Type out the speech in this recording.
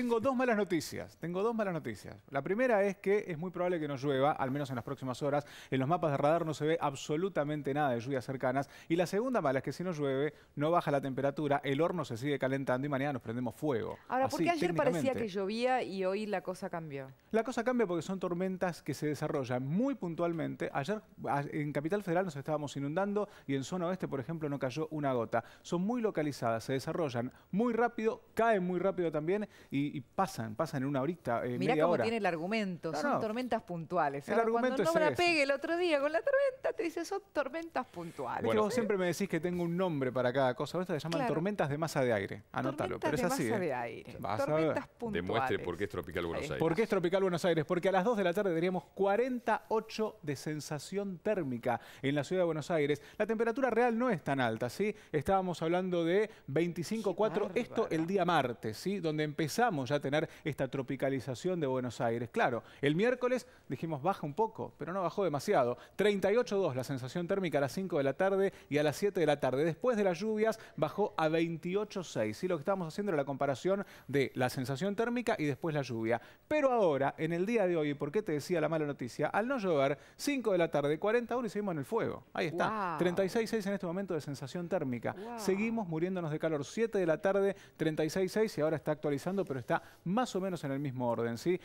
Tengo dos malas noticias, tengo dos malas noticias. La primera es que es muy probable que no llueva, al menos en las próximas horas. En los mapas de radar no se ve absolutamente nada de lluvias cercanas. Y la segunda mala es que si no llueve, no baja la temperatura, el horno se sigue calentando y mañana nos prendemos fuego. Ahora, ¿por qué ayer parecía que llovía y hoy la cosa cambió? La cosa cambia porque son tormentas que se desarrollan muy puntualmente. Ayer en Capital Federal nos estábamos inundando y en zona oeste, por ejemplo, no cayó una gota. Son muy localizadas, se desarrollan muy rápido, caen muy rápido también y y, pasan, pasan en una horita, eh, Mirá cómo tiene el argumento, son tormentas puntuales. El ¿eh? argumento cuando no me la pegue el otro día con la tormenta, te dice, son tormentas puntuales. Bueno, vos siempre me decís que tengo un nombre para cada cosa. esto se llaman tormentas de masa de aire. Anótalo, pero es así. De masa ¿eh? de aire. tormentas puntuales. Demuestre por qué es Tropical Buenos Aires. ¿Por qué es Tropical Buenos Aires? Porque a las 2 de la tarde teníamos 48 de sensación térmica en la ciudad de Buenos Aires. La temperatura real no es tan alta, ¿sí? Estábamos hablando de 25, 4, esto el día martes, ¿sí? Donde empezamos ya tener esta tropicalización de Buenos Aires. Claro, el miércoles dijimos baja un poco, pero no bajó demasiado. 38.2 la sensación térmica a las 5 de la tarde y a las 7 de la tarde. Después de las lluvias bajó a 28.6. Y lo que estábamos haciendo era la comparación de la sensación térmica y después la lluvia. Pero ahora, en el día de hoy, ¿por qué te decía la mala noticia? Al no llover, 5 de la tarde, 41 y seguimos en el fuego. Ahí está. 36.6 en este momento de sensación térmica. Seguimos muriéndonos de calor. 7 de la tarde, 36.6 y ahora está actualizando, pero está más o menos en el mismo orden. ¿sí?